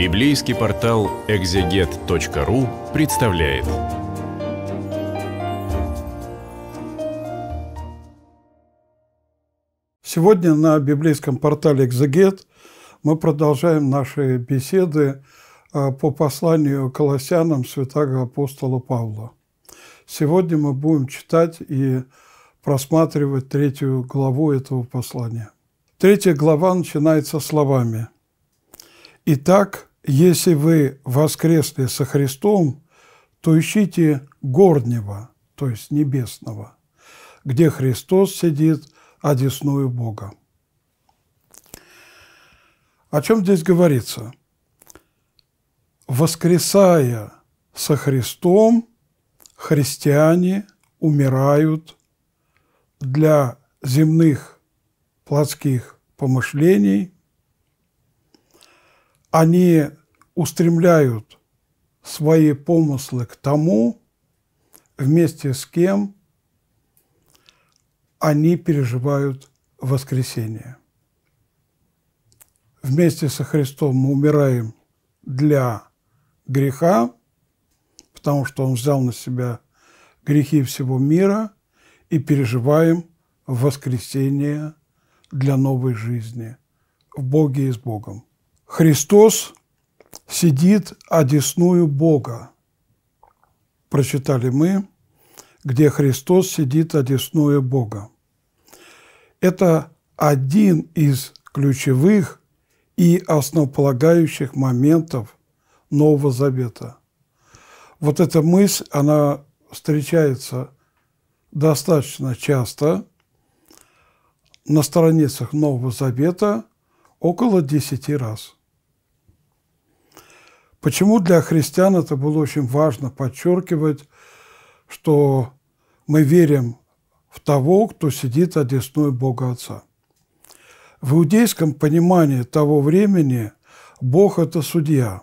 Библейский портал экзегет.ру представляет. Сегодня на библейском портале «Экзегет» мы продолжаем наши беседы а, по посланию колоссянам святого апостола Павла. Сегодня мы будем читать и просматривать третью главу этого послания. Третья глава начинается словами «Итак, если вы воскресли со Христом, то ищите горнего, то есть небесного, где Христос сидит одесную а Бога. О чем здесь говорится? Воскресая со Христом, христиане умирают для земных плотских помышлений. Они устремляют свои помыслы к тому, вместе с кем они переживают воскресение. Вместе со Христом мы умираем для греха, потому что Он взял на себя грехи всего мира, и переживаем воскресение для новой жизни в Боге и с Богом. Христос сидит одесную Бога. Прочитали мы, где Христос сидит одесную Бога. Это один из ключевых и основополагающих моментов Нового Завета. Вот эта мысль, она встречается достаточно часто на страницах Нового Завета около десяти раз – Почему для христиан это было очень важно подчеркивать, что мы верим в того, кто сидит одесной Бога Отца. В иудейском понимании того времени Бог – это судья,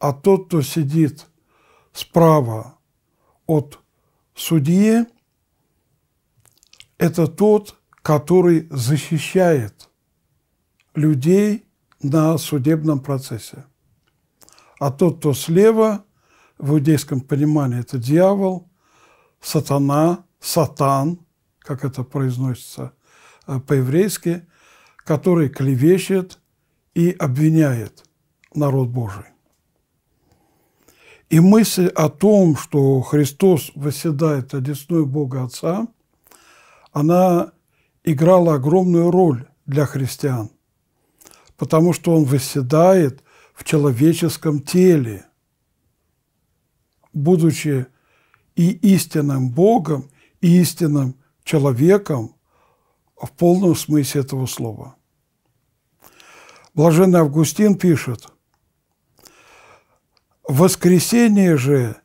а тот, кто сидит справа от судьи, это тот, который защищает людей на судебном процессе а тот, кто слева, в иудейском понимании это дьявол, сатана, сатан, как это произносится э, по-еврейски, который клевещет и обвиняет народ Божий. И мысль о том, что Христос восседает одесную Бога Отца, она играла огромную роль для христиан, потому что Он восседает – в человеческом теле, будучи и истинным Богом, и истинным человеком в полном смысле этого слова. Блаженный Августин пишет, «Воскресение же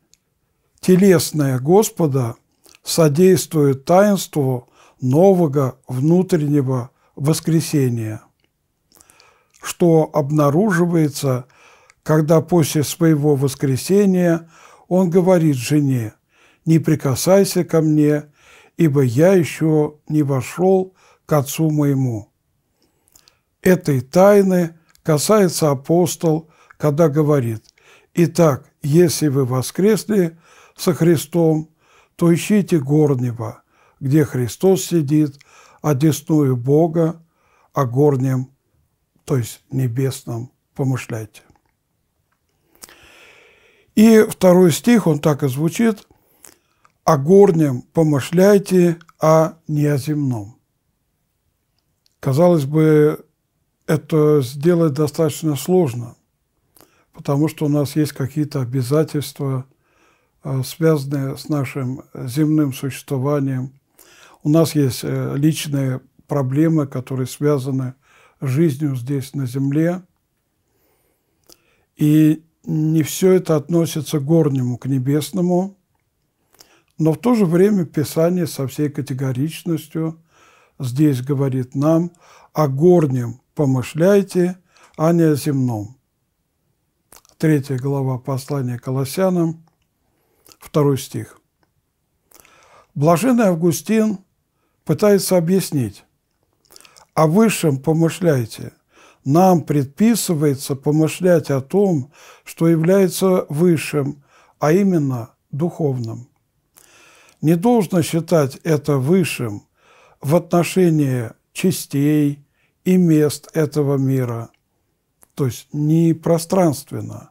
телесное Господа содействует таинству нового внутреннего воскресения» что обнаруживается, когда после своего воскресения он говорит жене «Не прикасайся ко мне, ибо я еще не вошел к Отцу моему». Этой тайны касается апостол, когда говорит «Итак, если вы воскресли со Христом, то ищите горнего, где Христос сидит, одесную а Бога, о а горнем то есть небесном, помышляйте. И второй стих, он так и звучит, «О горнем помышляйте, а не о земном». Казалось бы, это сделать достаточно сложно, потому что у нас есть какие-то обязательства, э, связанные с нашим земным существованием. У нас есть э, личные проблемы, которые связаны жизнью здесь на земле. И не все это относится к горнему, к небесному, но в то же время Писание со всей категоричностью здесь говорит нам о горнем помышляйте, а не о земном. Третья глава послания Колоссянам, второй стих. Блаженный Августин пытается объяснить, о высшем помышляйте. Нам предписывается помышлять о том, что является высшим, а именно духовным. Не должно считать это высшим в отношении частей и мест этого мира, то есть не пространственно,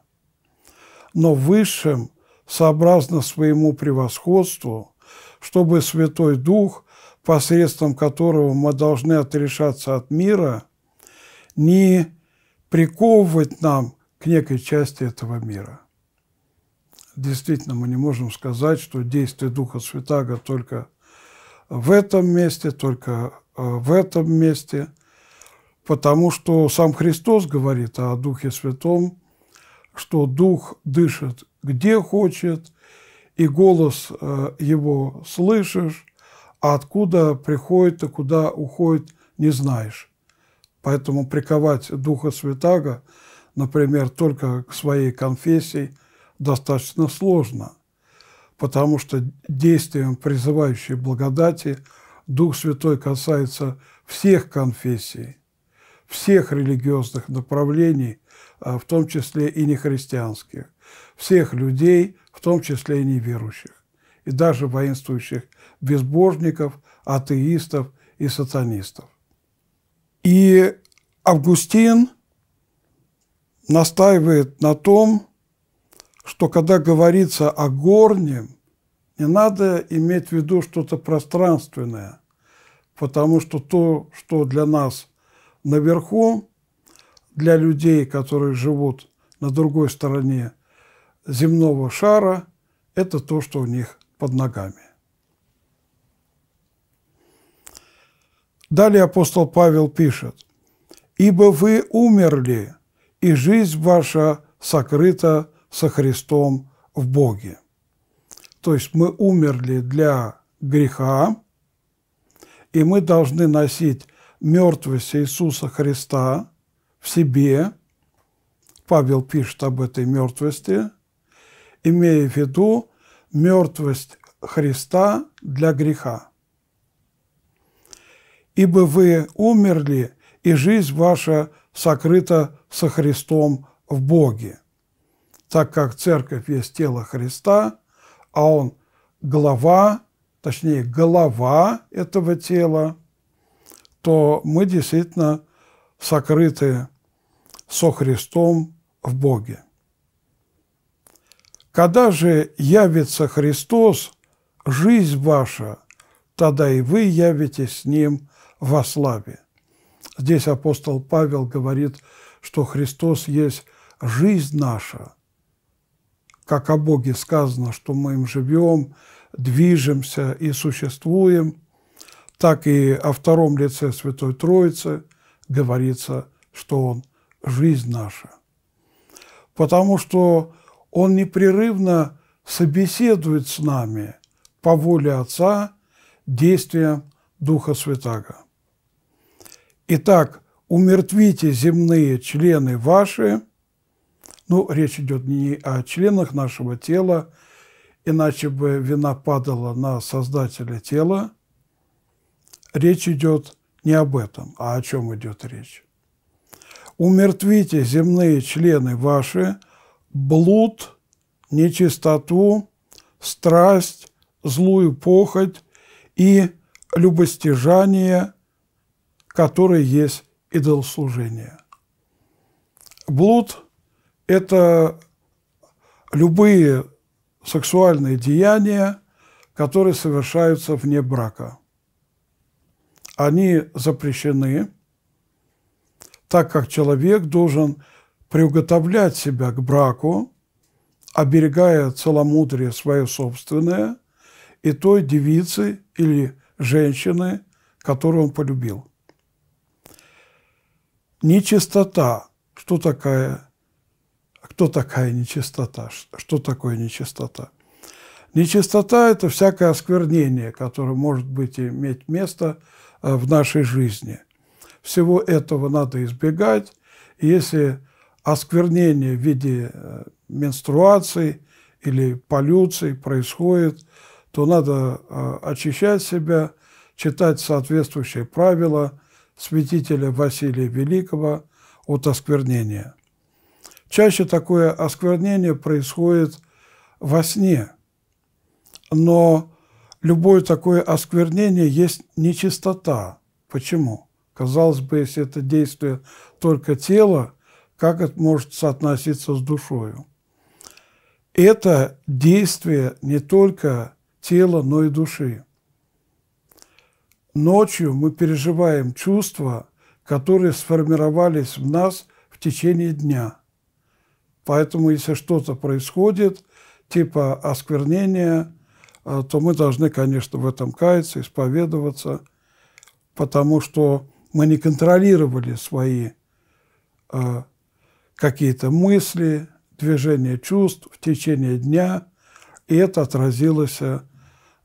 но высшим сообразно своему превосходству, чтобы Святой Дух посредством которого мы должны отрешаться от мира, не приковывать нам к некой части этого мира. Действительно, мы не можем сказать, что действие Духа Святаго только в этом месте, только э, в этом месте, потому что сам Христос говорит о Духе Святом, что Дух дышит где хочет, и голос э, его слышишь, а откуда приходит и куда уходит, не знаешь. Поэтому приковать Духа Святаго, например, только к своей конфессии, достаточно сложно, потому что действием призывающей благодати Дух Святой касается всех конфессий, всех религиозных направлений, а, в том числе и нехристианских, всех людей, в том числе и неверующих и даже воинствующих безбожников, атеистов и сатанистов. И Августин настаивает на том, что когда говорится о горнем, не надо иметь в виду что-то пространственное, потому что то, что для нас наверху, для людей, которые живут на другой стороне земного шара, это то, что у них под ногами. Далее апостол Павел пишет, «Ибо вы умерли, и жизнь ваша сокрыта со Христом в Боге». То есть мы умерли для греха, и мы должны носить мертвость Иисуса Христа в себе. Павел пишет об этой мертвости, имея в виду мертвость Христа для греха. Ибо вы умерли, и жизнь ваша сокрыта со Христом в Боге, так как церковь есть тело Христа, а Он глава, точнее голова этого тела, то мы действительно сокрыты со Христом в Боге. Когда же явится Христос, жизнь ваша, тогда и вы явитесь с Ним во славе. Здесь апостол Павел говорит, что Христос есть жизнь наша. Как о Боге сказано, что мы им живем, движемся и существуем, так и о втором лице Святой Троицы говорится, что Он – жизнь наша. Потому что он непрерывно собеседует с нами по воле Отца действием Духа Святаго. Итак, умертвите земные члены ваши, ну, речь идет не о членах нашего тела, иначе бы вина падала на создателя тела. Речь идет не об этом, а о чем идет речь. Умертвите земные члены ваши – блуд, нечистоту, страсть, злую похоть и любостяжание, которое есть идолослужение. Блуд – это любые сексуальные деяния, которые совершаются вне брака. Они запрещены, так как человек должен приуготовлять себя к браку, оберегая целомудрие свое собственное и той девицы или женщины, которую он полюбил. Нечистота. Что такая? Кто такая нечистота? Что такое нечистота? Нечистота – это всякое осквернение, которое может быть иметь место э, в нашей жизни. Всего этого надо избегать. Если осквернение в виде э, менструации или полюций происходит, то надо э, очищать себя, читать соответствующие правила святителя Василия Великого от осквернения. Чаще такое осквернение происходит во сне, но любое такое осквернение есть нечистота. Почему? Казалось бы, если это действие только тела, как это может соотноситься с душою. Это действие не только тела, но и души. Ночью мы переживаем чувства, которые сформировались в нас в течение дня. Поэтому, если что-то происходит, типа осквернения, а, то мы должны, конечно, в этом каяться, исповедоваться, потому что мы не контролировали свои а, какие-то мысли, движение чувств в течение дня, и это отразилось э,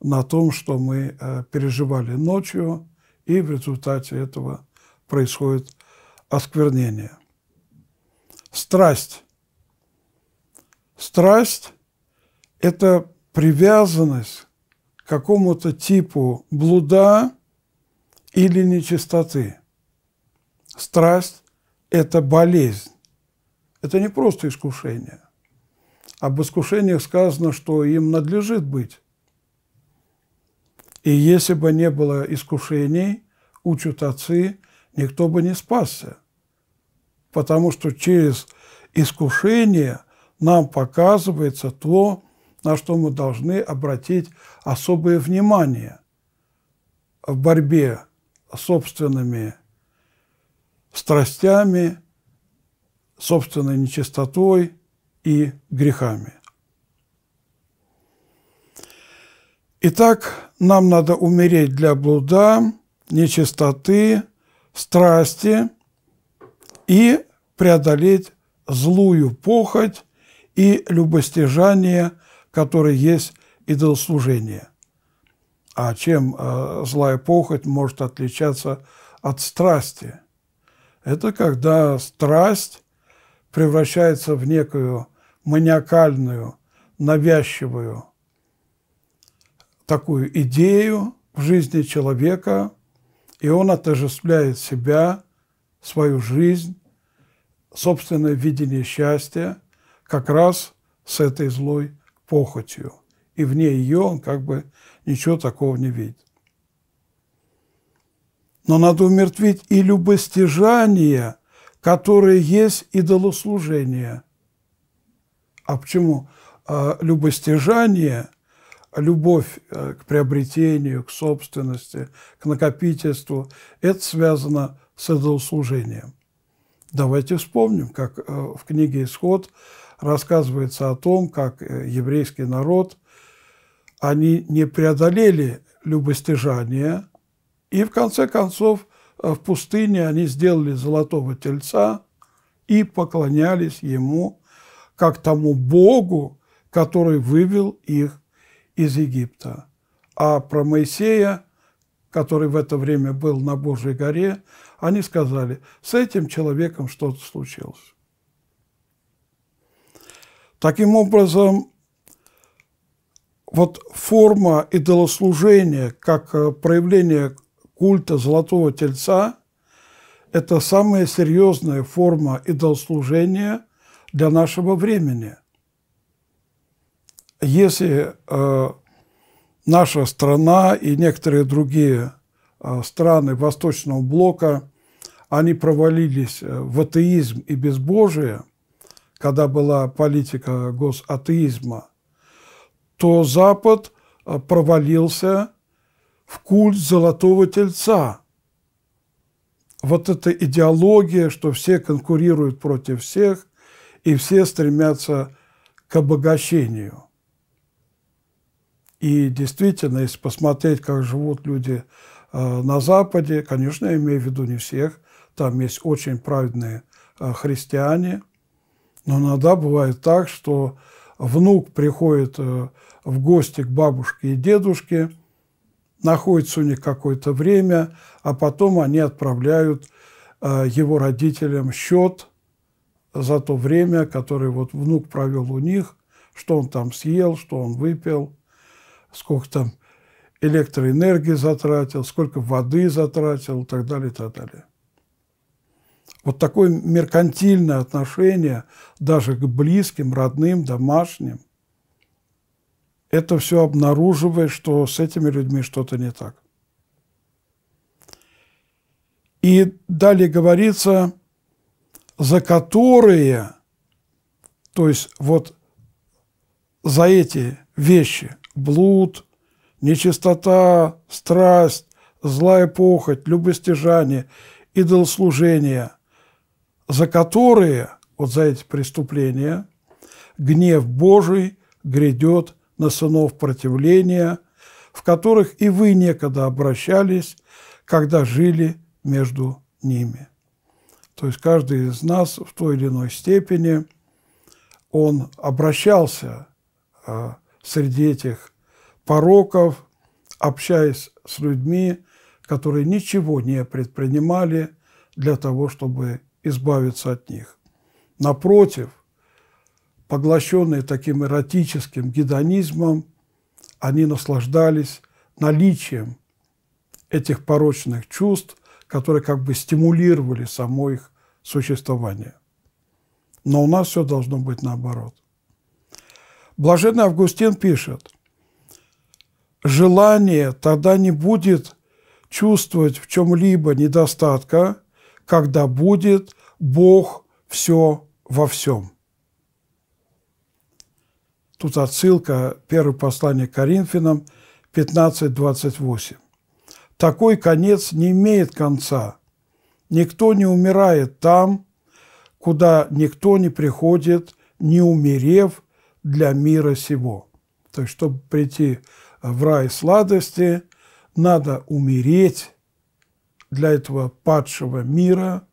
на том, что мы э, переживали ночью, и в результате этого происходит осквернение. Страсть. Страсть – это привязанность к какому-то типу блуда или нечистоты. Страсть – это болезнь. Это не просто искушение. Об искушениях сказано, что им надлежит быть. И если бы не было искушений, учат отцы, никто бы не спасся. Потому что через искушение нам показывается то, на что мы должны обратить особое внимание в борьбе с собственными страстями, собственной нечистотой и грехами. Итак, нам надо умереть для блуда, нечистоты, страсти и преодолеть злую похоть и любостяжание, которое есть идолослужение. А чем э, злая похоть может отличаться от страсти? Это когда страсть превращается в некую маниакальную, навязчивую такую идею в жизни человека, и он отождествляет себя, свою жизнь, собственное видение счастья как раз с этой злой похотью. И вне ее он как бы ничего такого не видит. Но надо умертвить и любостяжание которое есть идолослужение. А почему? А, любостяжание, любовь э, к приобретению, к собственности, к накопительству – это связано с идолослужением. Давайте вспомним, как э, в книге «Исход» рассказывается о том, как э, еврейский народ, они не преодолели любостяжание, и в конце концов – Э, в пустыне они сделали золотого тельца и поклонялись ему, как тому Богу, который вывел их из Египта. А про Моисея, который в это время был на Божьей горе, они сказали, с этим человеком что-то случилось. Таким образом, вот форма идолослужения, как э, проявление культа Золотого Тельца – это самая серьезная форма идолслужения для нашего времени. Если э, наша страна и некоторые другие э, страны Восточного Блока, они провалились э, в атеизм и безбожие, когда была политика госатеизма, то Запад э, провалился – в культ золотого тельца. Вот эта идеология, что все конкурируют против всех, и все стремятся к обогащению. И действительно, если посмотреть, как живут люди э, на Западе, конечно, я имею в виду не всех, там есть очень праведные э, христиане, но иногда бывает так, что внук приходит э, в гости к бабушке и дедушке – находится у них какое-то время, а потом они отправляют э, его родителям счет за то время, которое вот внук провел у них, что он там съел, что он выпил, сколько там электроэнергии затратил, сколько воды затратил и так далее, и так далее. Вот такое меркантильное отношение даже к близким, родным, домашним это все обнаруживает, что с этими людьми что-то не так. И далее говорится, за которые, то есть вот за эти вещи, блуд, нечистота, страсть, злая похоть, любостяжание, идолослужение, за которые, вот за эти преступления, гнев Божий грядет на сынов противления, в которых и вы некогда обращались, когда жили между ними. То есть каждый из нас в той или иной степени, он обращался э, среди этих пороков, общаясь с людьми, которые ничего не предпринимали для того, чтобы избавиться от них. Напротив, поглощенные таким эротическим гедонизмом, они наслаждались наличием этих порочных чувств, которые как бы стимулировали само их существование. Но у нас все должно быть наоборот. Блаженный Августин пишет, желание тогда не будет чувствовать в чем-либо недостатка, когда будет Бог все во всем. Тут отсылка первое послание Коринфянам 15.28. Такой конец не имеет конца. Никто не умирает там, куда никто не приходит, не умерев для мира сего. То есть, чтобы прийти в рай сладости, надо умереть для этого падшего мира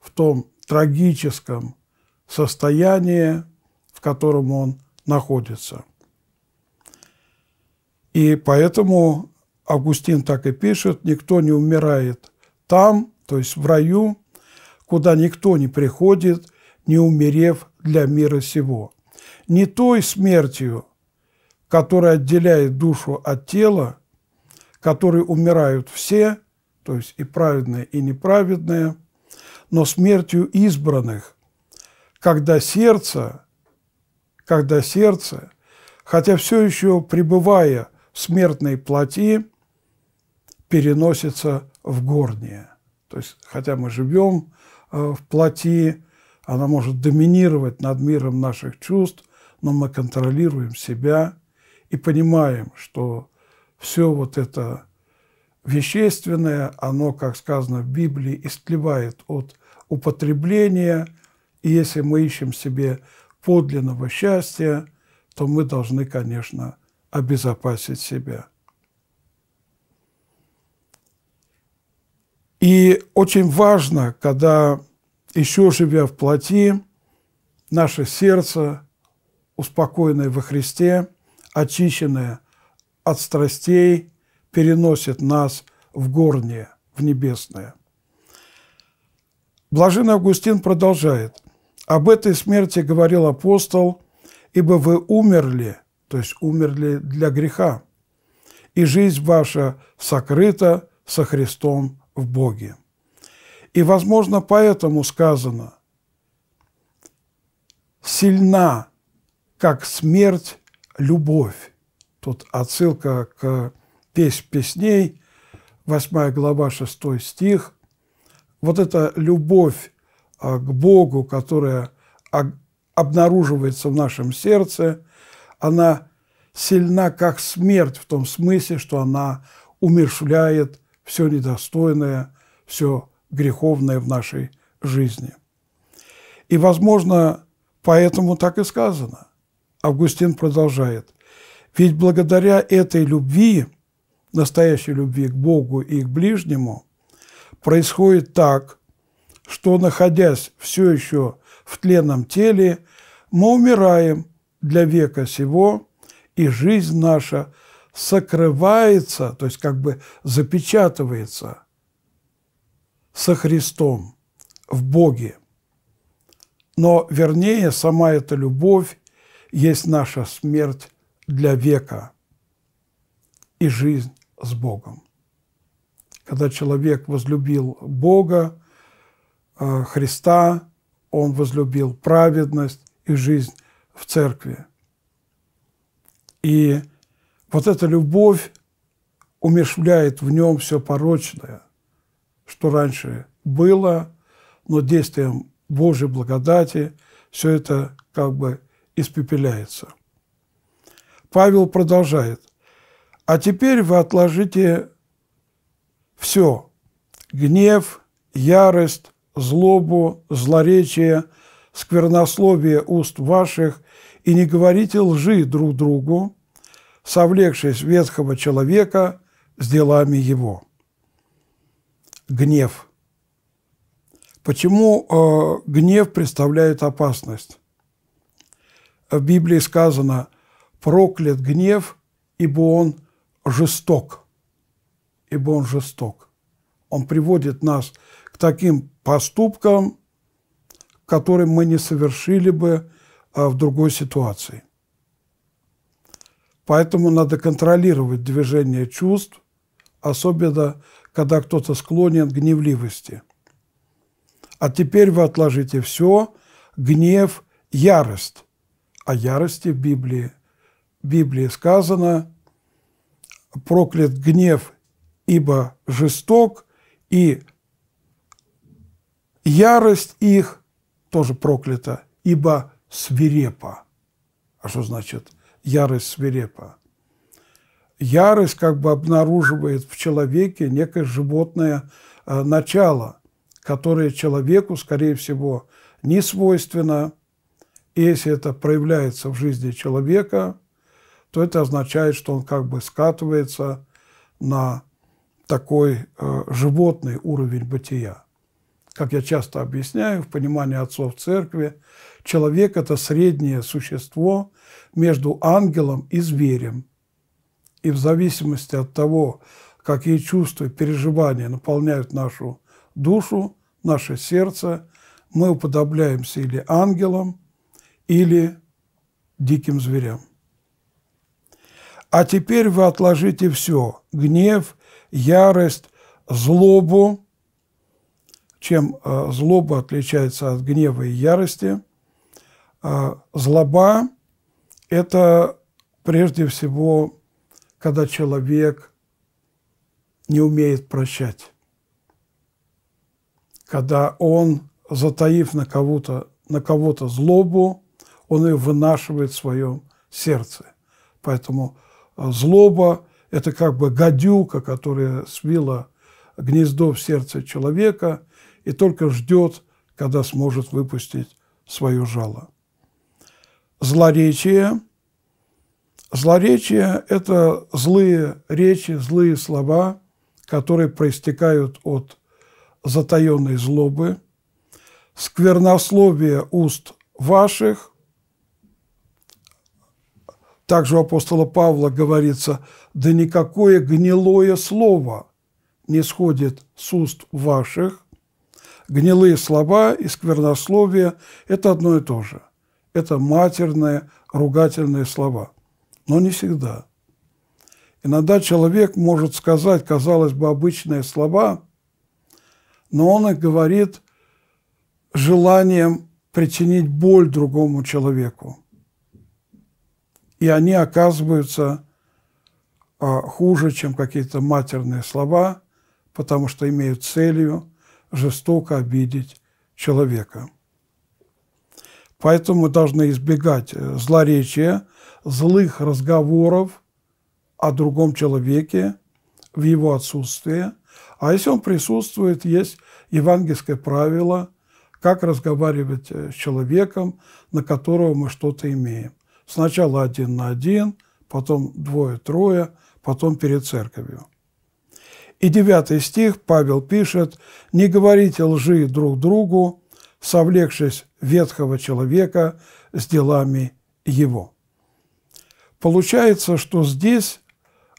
в том трагическом состоянии, в котором он находится. И поэтому Августин так и пишет, никто не умирает там, то есть в раю, куда никто не приходит, не умерев для мира сего. Не той смертью, которая отделяет душу от тела, которой умирают все, то есть и праведные, и неправедные, но смертью избранных, когда сердце – когда сердце, хотя все еще пребывая в смертной плоти, переносится в горнее. То есть, хотя мы живем э, в плоти, она может доминировать над миром наших чувств, но мы контролируем себя и понимаем, что все вот это вещественное, оно, как сказано в Библии, истлевает от употребления, и если мы ищем себе подлинного счастья, то мы должны, конечно, обезопасить себя. И очень важно, когда еще живя в плоти, наше сердце, успокоенное во Христе, очищенное от страстей, переносит нас в горнее, в небесное. Блажен Августин продолжает. Об этой смерти говорил апостол, ибо вы умерли, то есть умерли для греха, и жизнь ваша сокрыта со Христом в Боге. И, возможно, поэтому сказано, сильна, как смерть, любовь. Тут отсылка к песнь песней, 8 глава, 6 стих. Вот эта любовь а, к Богу, которая обнаруживается в нашем сердце, она сильна, как смерть, в том смысле, что она умершляет все недостойное, все греховное в нашей жизни. И, возможно, поэтому так и сказано. Августин продолжает. Ведь благодаря этой любви, настоящей любви к Богу и к ближнему, происходит так, что, находясь все еще в тленном теле, мы умираем для века сего, и жизнь наша сокрывается, то есть как бы запечатывается со Христом в Боге. Но, вернее, сама эта любовь есть наша смерть для века и жизнь с Богом. Когда человек возлюбил Бога, Э, Христа, он возлюбил праведность и жизнь в церкви. И вот эта любовь умешвляет в нем все порочное, что раньше было, но действием Божьей благодати все это как бы испепеляется. Павел продолжает. «А теперь вы отложите все – гнев, ярость, злобу, злоречие, сквернословие уст ваших, и не говорите лжи друг другу, совлекшись ветхого человека с делами его. Гнев. Почему э, гнев представляет опасность? В Библии сказано «проклят гнев, ибо он жесток». Ибо он жесток. Он приводит нас к к таким поступкам, которые мы не совершили бы а, в другой ситуации. Поэтому надо контролировать движение чувств, особенно когда кто-то склонен к гневливости. А теперь вы отложите все, гнев, ярость. О ярости в Библии. В Библии сказано «проклят гнев, ибо жесток, и Ярость их тоже проклята, ибо свирепа. А что значит ярость свирепа? Ярость как бы обнаруживает в человеке некое животное э, начало, которое человеку, скорее всего, не свойственно. если это проявляется в жизни человека, то это означает, что он как бы скатывается на такой э, животный уровень бытия как я часто объясняю, в понимании отцов церкви, человек – это среднее существо между ангелом и зверем. И в зависимости от того, какие чувства и переживания наполняют нашу душу, наше сердце, мы уподобляемся или ангелам, или диким зверям. А теперь вы отложите все – гнев, ярость, злобу, чем э, злоба отличается от гнева и ярости. Э, злоба – это прежде всего, когда человек не умеет прощать, когда он, затаив на кого-то на кого-то злобу, он ее вынашивает в своем сердце. Поэтому э, злоба – это как бы гадюка, которая свила гнездо в сердце человека – и только ждет, когда сможет выпустить свое жало. Злоречие. Злоречие – это злые речи, злые слова, которые проистекают от затаенной злобы, сквернословие уст ваших. Также у апостола Павла говорится, да никакое гнилое слово не сходит с уст ваших, гнилые слова и сквернословие – это одно и то же. Это матерные, ругательные слова. Но не всегда. Иногда человек может сказать, казалось бы, обычные слова, но он их говорит желанием причинить боль другому человеку. И они оказываются а, хуже, чем какие-то матерные слова, потому что имеют целью – жестоко обидеть человека. Поэтому мы должны избегать э, злоречия, злых разговоров о другом человеке в его отсутствии. А если он присутствует, есть евангельское правило, как разговаривать э, с человеком, на которого мы что-то имеем. Сначала один на один, потом двое-трое, потом перед церковью. И девятый стих Павел пишет «Не говорите лжи друг другу, совлекшись ветхого человека с делами его». Получается, что здесь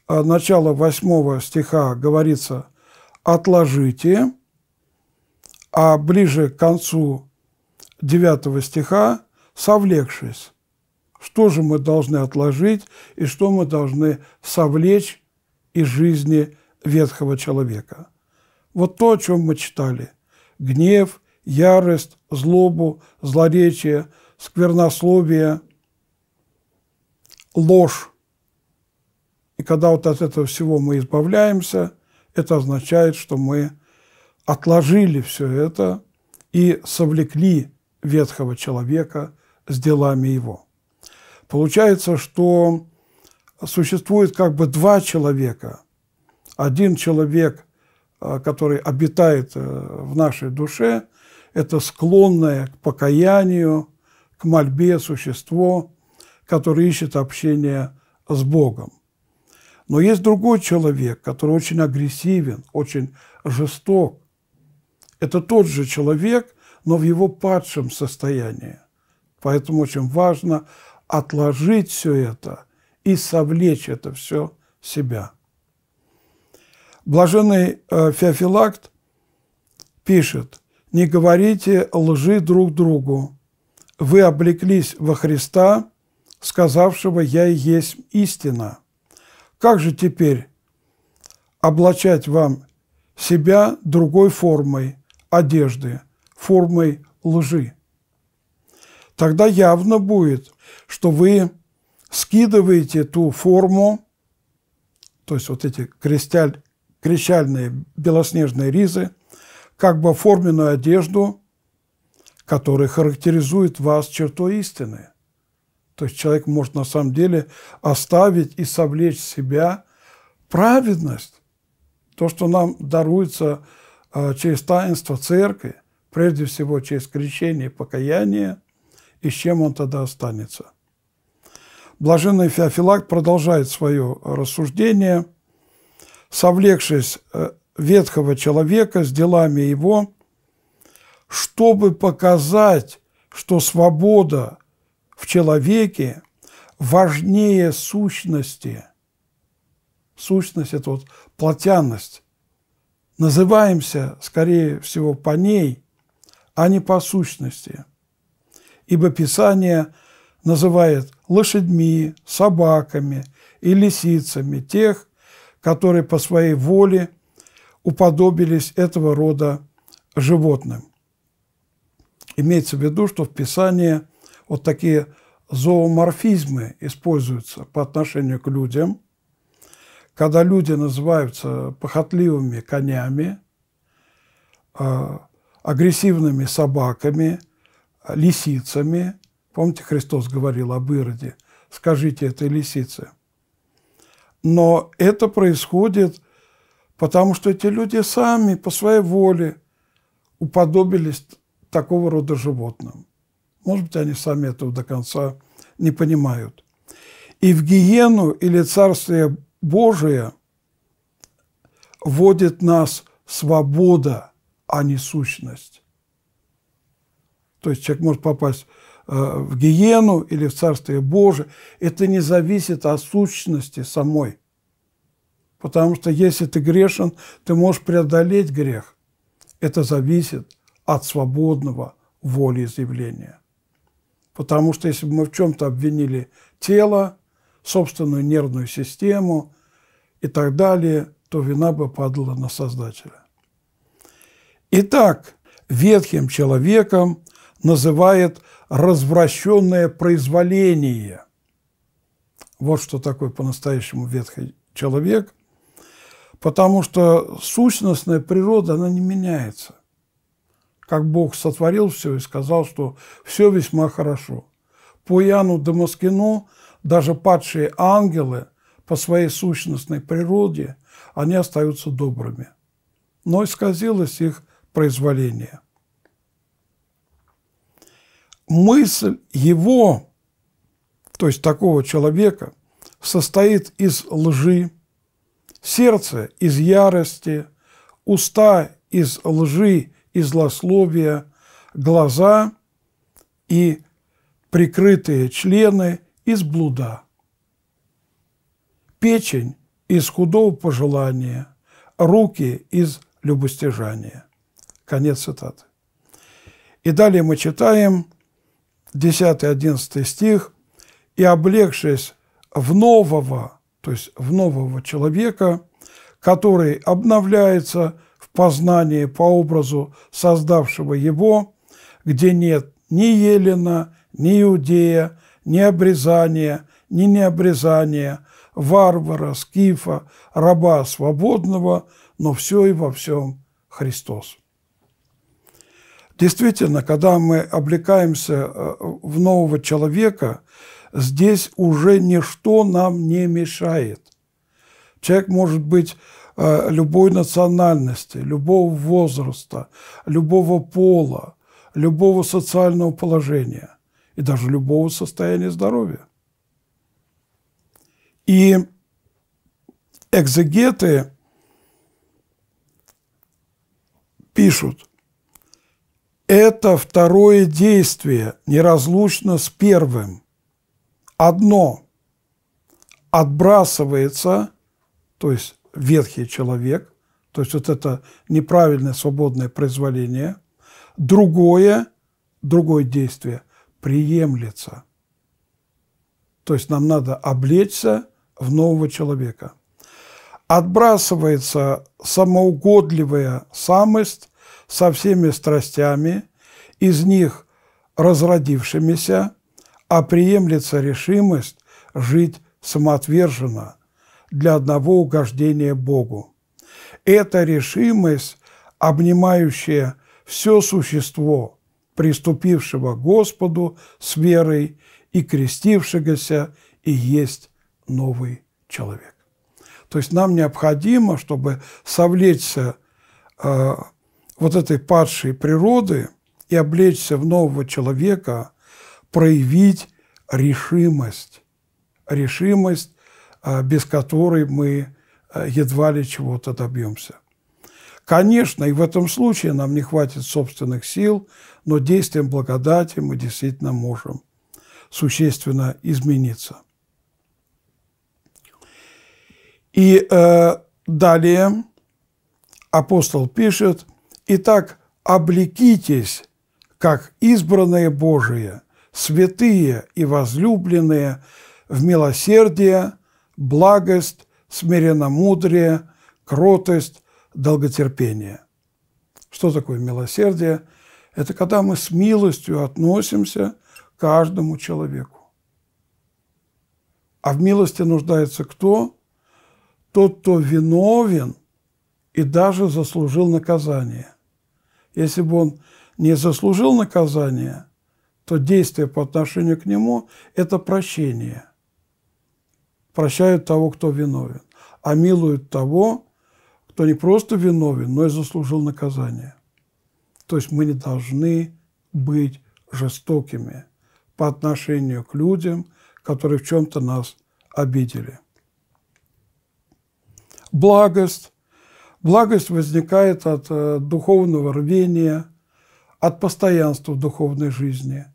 э, начало восьмого стиха говорится «отложите», а ближе к концу девятого стиха «совлекшись». Что же мы должны отложить и что мы должны совлечь из жизни человека? ветхого человека. Вот то, о чем мы читали. Гнев, ярость, злобу, злоречие, сквернословие, ложь. И когда вот от этого всего мы избавляемся, это означает, что мы отложили все это и совлекли ветхого человека с делами его. Получается, что существует как бы два человека – один человек, а, который обитает э, в нашей душе, это склонное к покаянию, к мольбе существо, которое ищет общение с Богом. Но есть другой человек, который очень агрессивен, очень жесток. Это тот же человек, но в его падшем состоянии. Поэтому очень важно отложить все это и совлечь это все в себя. Блаженный э, Феофилакт пишет, «Не говорите лжи друг другу, вы облеклись во Христа, сказавшего «Я и есть истина». Как же теперь облачать вам себя другой формой одежды, формой лжи? Тогда явно будет, что вы скидываете ту форму, то есть вот эти крестяль, крещальные белоснежные ризы, как бы форменную одежду, которая характеризует вас чертой истины. То есть человек может на самом деле оставить и совлечь в себя праведность, то, что нам даруется а, через таинство церкви, прежде всего через крещение и покаяние, и с чем он тогда останется. Блаженный Феофилакт продолжает свое рассуждение – совлекшись э, ветхого человека с делами его, чтобы показать, что свобода в человеке важнее сущности. Сущность – это вот плотянность. Называемся, скорее всего, по ней, а не по сущности. Ибо Писание называет лошадьми, собаками и лисицами тех, которые по своей воле уподобились этого рода животным. Имеется в виду, что в Писании вот такие зооморфизмы используются по отношению к людям, когда люди называются похотливыми конями, э, агрессивными собаками, лисицами. Помните, Христос говорил об Ироде, скажите этой лисице – но это происходит, потому что эти люди сами по своей воле уподобились такого рода животным. Может быть, они сами этого до конца не понимают. И в гиену или Царствие Божие вводит нас свобода, а не сущность. То есть человек может попасть Э, в гиену или в Царствие Божие, это не зависит от сущности самой. Потому что если ты грешен, ты можешь преодолеть грех. Это зависит от свободного волеизъявления. Потому что если бы мы в чем-то обвинили тело, собственную нервную систему и так далее, то вина бы падала на Создателя. Итак, ветхим человеком называет – развращенное произволение. Вот что такое по-настоящему ветхий человек, потому что сущностная природа, она не меняется. Как Бог сотворил все и сказал, что все весьма хорошо. По яну Дамаскину даже падшие ангелы по своей сущностной природе, они остаются добрыми. Но исказилось их произволение мысль его, то есть такого человека, состоит из лжи, сердце – из ярости, уста – из лжи и злословия, глаза и прикрытые члены – из блуда, печень – из худого пожелания, руки – из любостяжания. Конец цитаты. И далее мы читаем – 10-11 стих, «И облегшись в нового, то есть в нового человека, который обновляется в познании по образу создавшего его, где нет ни Елена, ни Иудея, ни обрезания, ни необрезания, варвара, скифа, раба свободного, но все и во всем Христос. Действительно, когда мы облекаемся э, в нового человека, здесь уже ничто нам не мешает. Человек может быть э, любой национальности, любого возраста, любого пола, любого социального положения и даже любого состояния здоровья. И экзегеты пишут – это второе действие неразлучно с первым. Одно отбрасывается, то есть ветхий человек, то есть вот это неправильное свободное произволение. Другое, другое действие приемлется. То есть нам надо облечься в нового человека. Отбрасывается самоугодливая самость, со всеми страстями, из них разродившимися, а приемлется решимость жить самоотверженно для одного угождения Богу. Эта решимость, обнимающая все существо приступившего к Господу с верой и крестившегося, и есть новый человек. То есть нам необходимо, чтобы совлечься э, вот этой падшей природы и облечься в нового человека, проявить решимость. Решимость, а, без которой мы а, едва ли чего-то добьемся. Конечно, и в этом случае нам не хватит собственных сил, но действием благодати мы действительно можем существенно измениться. И э, далее апостол пишет – Итак, облекитесь, как избранные Божие, святые и возлюбленные, в милосердие, благость, смиренномудрие, кротость, долготерпение. Что такое милосердие? Это когда мы с милостью относимся к каждому человеку. А в милости нуждается кто? Тот, кто виновен и даже заслужил наказание. Если бы он не заслужил наказания, то действие по отношению к нему – это прощение. Прощают того, кто виновен, а милуют того, кто не просто виновен, но и заслужил наказание. То есть мы не должны быть жестокими по отношению к людям, которые в чем-то нас обидели. Благость Благость возникает от э, духовного рвения, от постоянства в духовной жизни.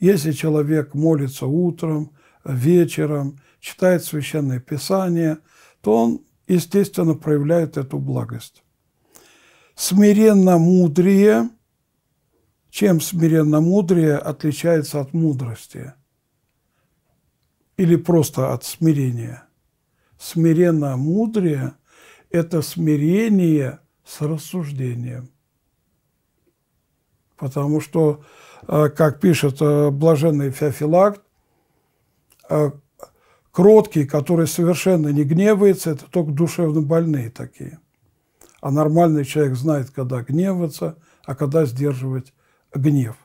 Если человек молится утром, вечером, читает Священное Писание, то он, естественно, проявляет эту благость. Смиренно мудрее, чем смиренно мудрее отличается от мудрости или просто от смирения. Смиренно мудрее –– это смирение с рассуждением. Потому что, э, как пишет э, блаженный Феофилакт, э, кроткий, который совершенно не гневается, это только душевно больные такие. А нормальный человек знает, когда гневаться, а когда сдерживать гнев.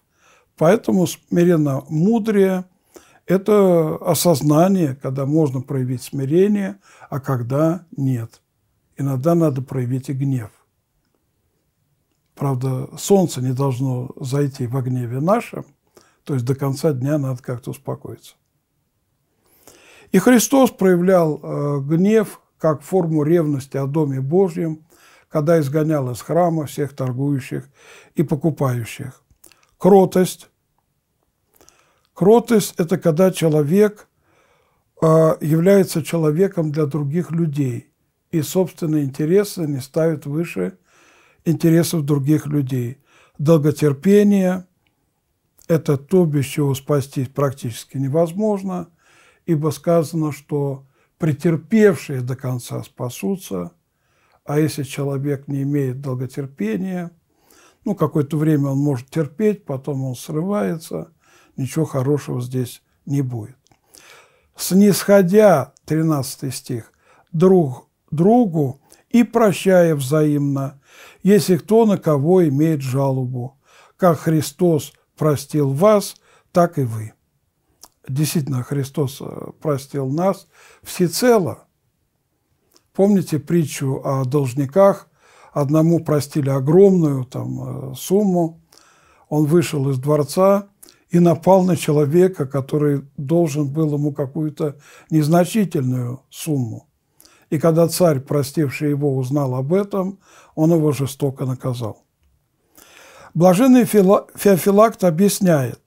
Поэтому смиренно мудрее – это осознание, когда можно проявить смирение, а когда нет – Иногда надо проявить и гнев. Правда, солнце не должно зайти в гневе нашем, то есть до конца дня надо как-то успокоиться. И Христос проявлял э, гнев как форму ревности о Доме Божьем, когда изгонял из храма всех торгующих и покупающих. Кротость. Кротость – это когда человек э, является человеком для других людей, и собственные интересы не ставит выше интересов других людей. Долготерпение – это то, без чего спастись практически невозможно, ибо сказано, что претерпевшие до конца спасутся, а если человек не имеет долготерпения, ну, какое-то время он может терпеть, потом он срывается, ничего хорошего здесь не будет. Снисходя, 13 стих, друг другу и прощая взаимно, если кто на кого имеет жалобу. Как Христос простил вас, так и вы. Действительно, Христос э, простил нас всецело. Помните притчу о должниках? Одному простили огромную там, э, сумму. Он вышел из дворца и напал на человека, который должен был ему какую-то незначительную сумму. И когда царь, простивший его, узнал об этом, он его жестоко наказал. Блаженный Феофилакт объясняет,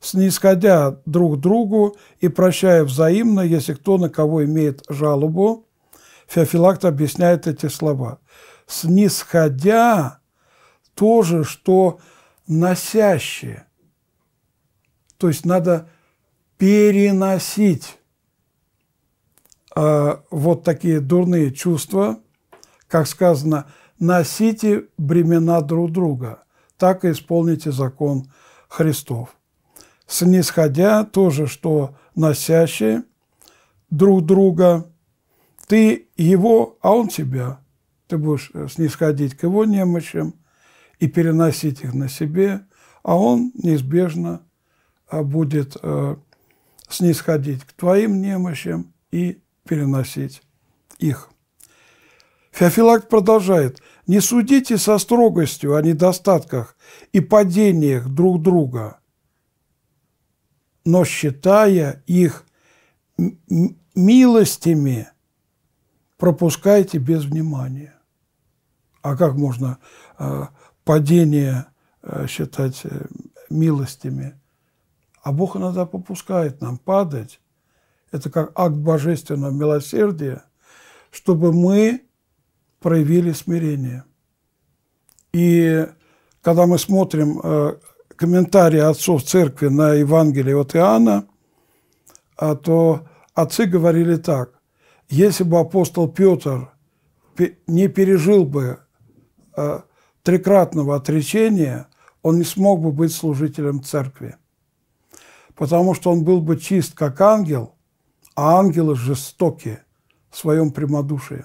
снисходя друг другу и прощая взаимно, если кто на кого имеет жалобу, Феофилакт объясняет эти слова. Снисходя то же, что носящее. То есть надо переносить э, вот такие дурные чувства, как сказано, носите бремена друг друга, так и исполните закон Христов. Снисходя тоже, что носящие друг друга, ты его, а он тебя. Ты будешь э, снисходить к его немощам и переносить их на себе, а он неизбежно э, будет э, снисходить к твоим немощам и переносить их. Феофилакт продолжает. «Не судите со строгостью о недостатках и падениях друг друга, но считая их милостями, пропускайте без внимания». А как можно э, падение э, считать э, милостями? А Бог иногда попускает нам падать, это как акт божественного милосердия, чтобы мы проявили смирение. И когда мы смотрим э, комментарии отцов церкви на Евангелие от Иоанна, а, то отцы говорили так. Если бы апостол Петр не пережил бы э, трикратного отречения, он не смог бы быть служителем церкви, потому что он был бы чист как ангел, а ангелы жестоки в своем прямодушии.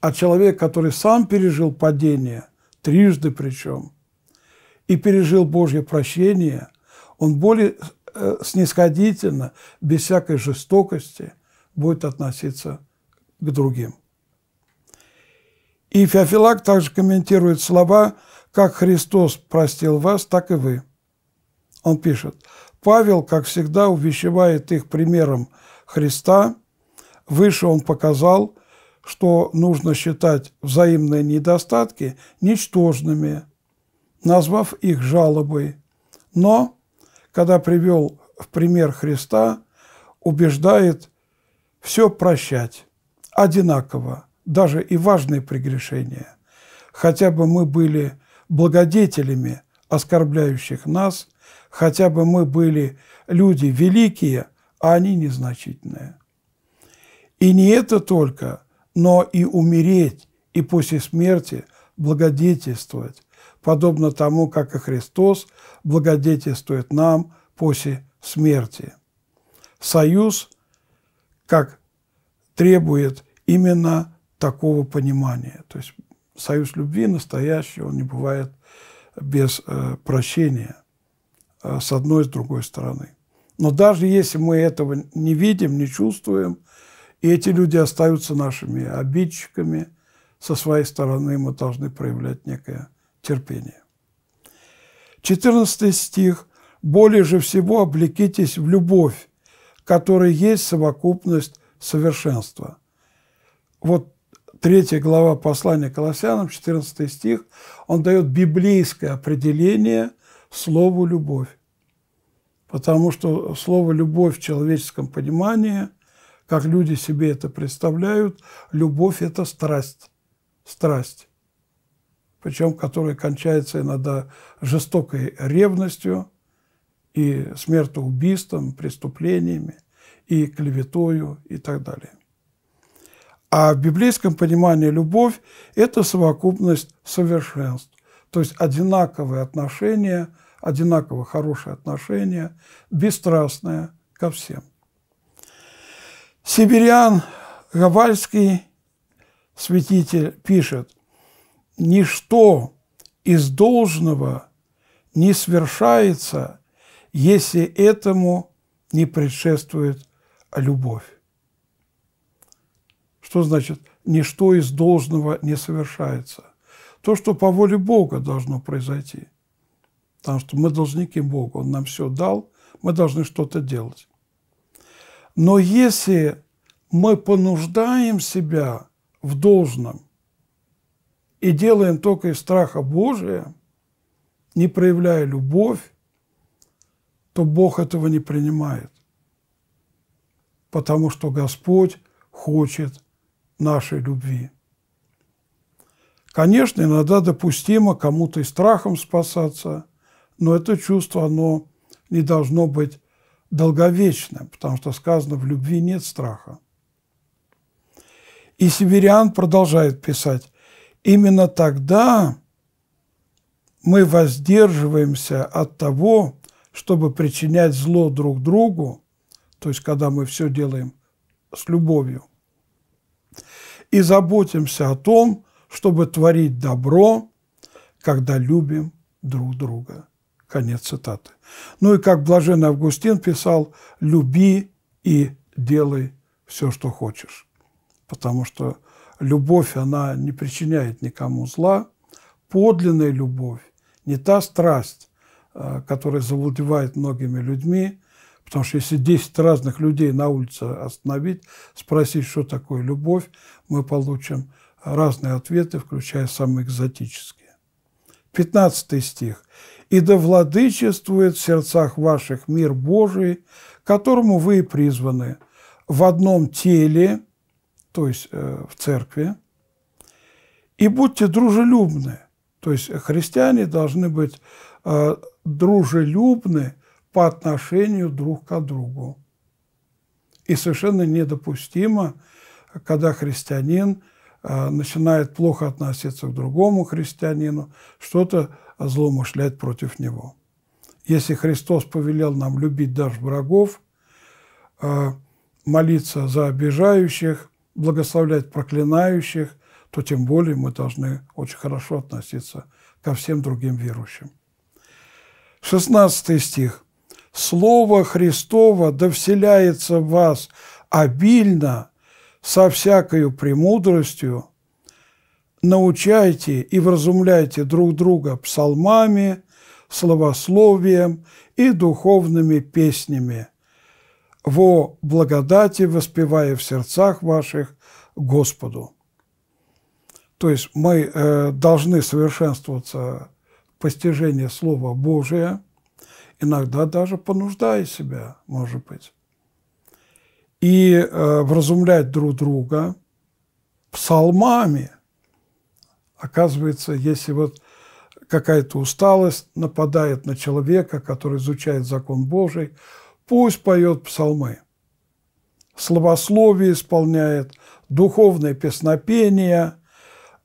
А человек, который сам пережил падение, трижды причем, и пережил Божье прощение, он более э, снисходительно, без всякой жестокости будет относиться к другим. И Феофилак также комментирует слова «Как Христос простил вас, так и вы». Он пишет – Павел, как всегда, увещевает их примером Христа. Выше он показал, что нужно считать взаимные недостатки ничтожными, назвав их жалобой. Но, когда привел в пример Христа, убеждает все прощать одинаково, даже и важные прегрешения. Хотя бы мы были благодетелями оскорбляющих нас – хотя бы мы были люди великие, а они незначительные. И не это только, но и умереть, и после смерти благодетельствовать, подобно тому, как и Христос благодетельствует нам после смерти. Союз, как требует именно такого понимания. То есть союз любви настоящий, он не бывает без э, прощения – Э, с одной и с другой стороны. Но даже если мы этого не видим, не чувствуем, и эти люди остаются нашими обидчиками, со своей стороны мы должны проявлять некое терпение. 14 стих. «Более же всего облекитесь в любовь, которая есть совокупность совершенства». Вот третья глава послания Колоссянам, 14 стих, он дает библейское определение слову «любовь». Потому что слово «любовь» в человеческом понимании, как люди себе это представляют, любовь – это страсть. Страсть. Причем, которая кончается иногда жестокой ревностью и смертоубийством, преступлениями и клеветою и так далее. А в библейском понимании любовь – это совокупность совершенств, то есть одинаковые отношения одинаково хорошее отношение, бесстрастное ко всем. Сибирян Гавальский, святитель, пишет, «Ничто из должного не свершается, если этому не предшествует любовь». Что значит «ничто из должного не совершается»? То, что по воле Бога должно произойти – Потому что мы должники Богу, Он нам все дал, мы должны что-то делать. Но если мы понуждаем себя в должном и делаем только из страха Божия, не проявляя любовь, то Бог этого не принимает, потому что Господь хочет нашей любви. Конечно, иногда допустимо кому-то и страхом спасаться, но это чувство, оно не должно быть долговечным, потому что сказано, в любви нет страха. И Сибириан продолжает писать, именно тогда мы воздерживаемся от того, чтобы причинять зло друг другу, то есть когда мы все делаем с любовью, и заботимся о том, чтобы творить добро, когда любим друг друга. Конец цитаты. Ну и как Блажен Августин писал, люби и делай все, что хочешь. Потому что любовь, она не причиняет никому зла. Подлинная любовь, не та страсть, э, которая завладевает многими людьми, потому что если 10 разных людей на улице остановить, спросить, что такое любовь, мы получим разные ответы, включая самые экзотические. 15 стих и да владычествует в сердцах ваших мир Божий, которому вы призваны в одном теле, то есть э, в церкви, и будьте дружелюбны. То есть христиане должны быть э, дружелюбны по отношению друг к другу. И совершенно недопустимо, когда христианин э, начинает плохо относиться к другому христианину, что-то а злоумышлять против него. Если Христос повелел нам любить даже врагов, а, молиться за обижающих, благословлять проклинающих, то тем более мы должны очень хорошо относиться ко всем другим верующим. 16 стих. «Слово Христово да в вас обильно, со всякою премудростью, научайте и вразумляйте друг друга псалмами, словословием и духовными песнями, во благодати воспевая в сердцах ваших Господу. То есть мы э, должны совершенствоваться в постижении Слова Божия, иногда даже понуждая себя, может быть, и э, вразумлять друг друга псалмами – Оказывается, если вот какая-то усталость нападает на человека, который изучает закон Божий, пусть поет псалмы, словословие исполняет, духовное песнопение,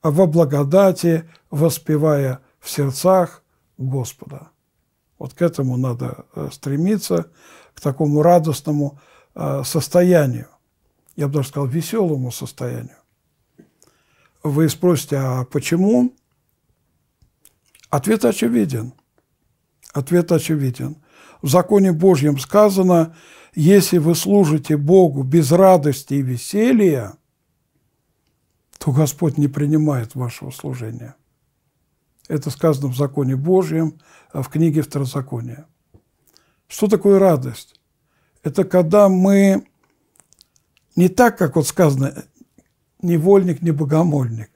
а во благодати воспевая в сердцах Господа. Вот к этому надо э, стремиться, к такому радостному э, состоянию, я бы даже сказал, веселому состоянию. Вы спросите, а почему? Ответ очевиден. Ответ очевиден. В законе Божьем сказано, если вы служите Богу без радости и веселья, то Господь не принимает вашего служения. Это сказано в законе Божьем, а в книге Второзакония. Что такое радость? Это когда мы не так, как вот сказано, не вольник, не богомольник.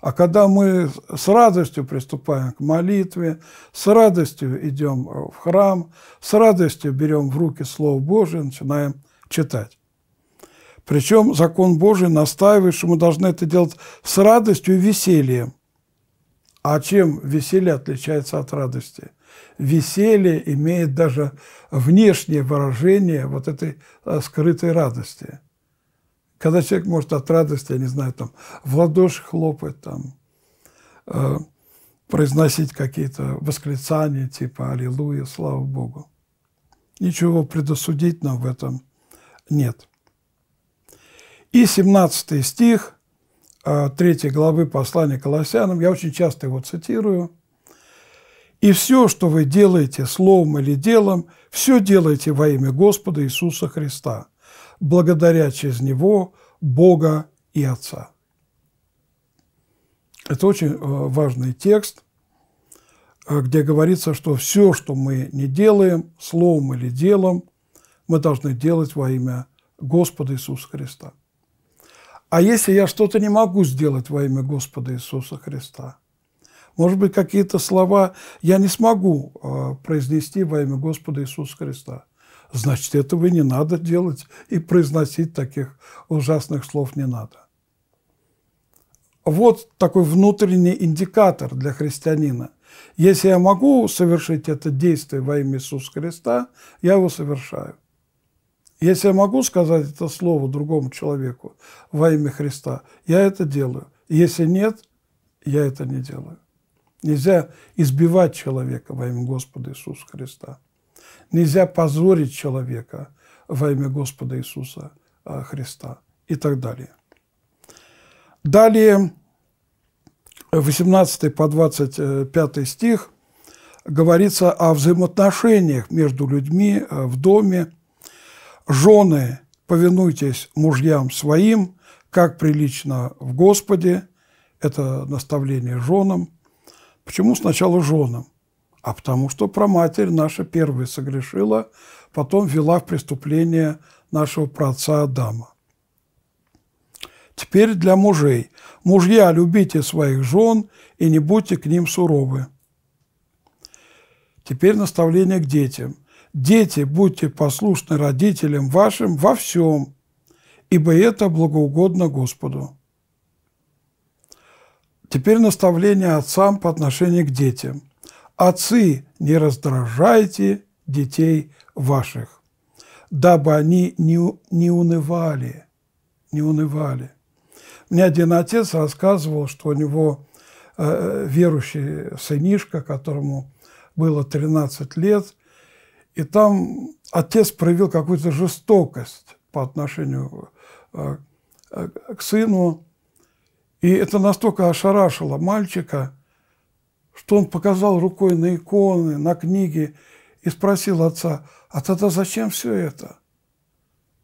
А когда мы с радостью приступаем к молитве, с радостью идем э, в храм, с радостью берем в руки Слово Божие и начинаем читать. Причем закон Божий настаивает, что мы должны это делать с радостью и весельем. А чем веселье отличается от радости? Веселье имеет даже внешнее выражение вот этой э, скрытой радости. Когда человек может от радости, я не знаю, там, в ладоши хлопать, там, э, произносить какие-то восклицания, типа «Аллилуйя, слава Богу». Ничего предосудительного в этом нет. И 17 стих 3 э, главы послания Колоссянам, я очень часто его цитирую, и все, что вы делаете словом или делом, все делайте во имя Господа Иисуса Христа, благодаря через него Бога и Отца. Это очень э, важный текст, э, где говорится, что все, что мы не делаем, словом или делом, мы должны делать во имя Господа Иисуса Христа. А если я что-то не могу сделать во имя Господа Иисуса Христа, может быть, какие-то слова я не смогу э, произнести во имя Господа Иисуса Христа – значит, этого не надо делать и произносить таких ужасных слов не надо. Вот такой внутренний индикатор для христианина. Если я могу совершить это действие во имя Иисуса Христа, я его совершаю. Если я могу сказать это слово другому человеку во имя Христа, я это делаю. Если нет, я это не делаю. Нельзя избивать человека во имя Господа Иисуса Христа. Нельзя позорить человека во имя Господа Иисуса а, Христа и так далее. Далее, 18 по 25 э, стих, говорится о взаимоотношениях между людьми э, в доме. «Жены, повинуйтесь мужьям своим, как прилично в Господе». Это наставление женам. Почему сначала женам? а потому что проматерь наша первая согрешила, потом вела в преступление нашего праца Адама. Теперь для мужей. Мужья, любите своих жен и не будьте к ним суровы. Теперь наставление к детям. Дети, будьте послушны родителям вашим во всем, ибо это благоугодно Господу. Теперь наставление отцам по отношению к детям – Отцы, не раздражайте детей ваших, дабы они не, не унывали, не унывали. Мне один отец рассказывал, что у него э, верующий сынишка, которому было 13 лет, и там отец проявил какую-то жестокость по отношению э, э к сыну, и это настолько ошарашило мальчика – что он показал рукой на иконы, на книги и спросил отца, а тогда зачем все это?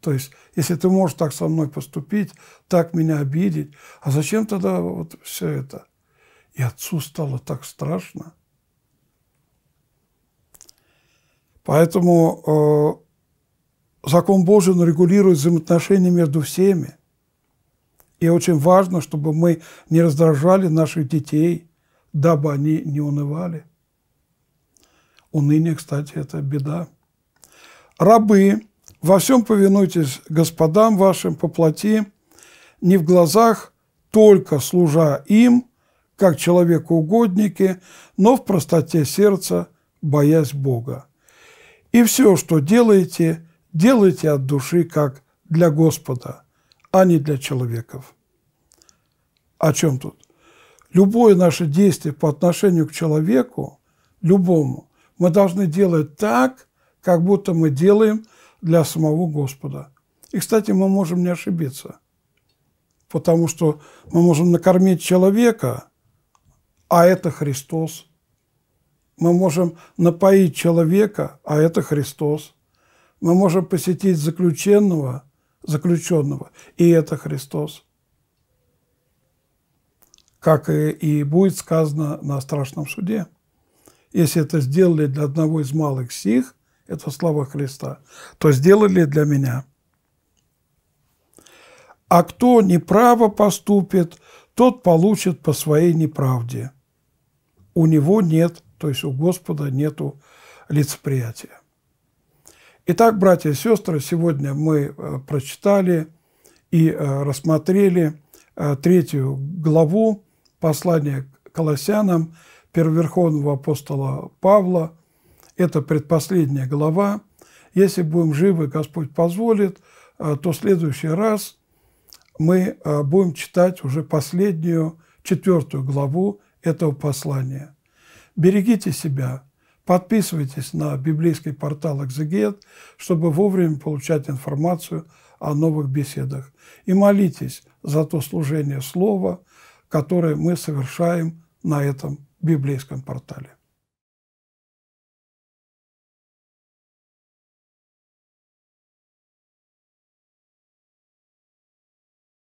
То есть, если ты можешь так со мной поступить, так меня обидеть, а зачем тогда вот все это? И отцу стало так страшно. Поэтому э, закон Божий он регулирует взаимоотношения между всеми. И очень важно, чтобы мы не раздражали наших детей – дабы они не унывали. Уныние, кстати, это беда. Рабы, во всем повинуйтесь господам вашим по плоти, не в глазах, только служа им, как человеку угодники, но в простоте сердца, боясь Бога. И все, что делаете, делайте от души, как для Господа, а не для человеков. О чем тут? любое наше действие по отношению к человеку, любому, мы должны делать так, как будто мы делаем для самого Господа. И, кстати, мы можем не ошибиться, потому что мы можем накормить человека, а это Христос. Мы можем напоить человека, а это Христос. Мы можем посетить заключенного, заключенного, и это Христос как и будет сказано на страшном суде. Если это сделали для одного из малых сих, это слова Христа, то сделали для меня. А кто неправо поступит, тот получит по своей неправде. У него нет, то есть у Господа нету лицеприятия. Итак, братья и сестры, сегодня мы э, прочитали и э, рассмотрели э, третью главу послание к Колоссянам первоверховного апостола Павла. Это предпоследняя глава. Если будем живы, Господь позволит, а, то в следующий раз мы а, будем читать уже последнюю, четвертую главу этого послания. Берегите себя, подписывайтесь на библейский портал «Экзегет», чтобы вовремя получать информацию о новых беседах. И молитесь за то служение Слова, которые мы совершаем на этом библейском портале.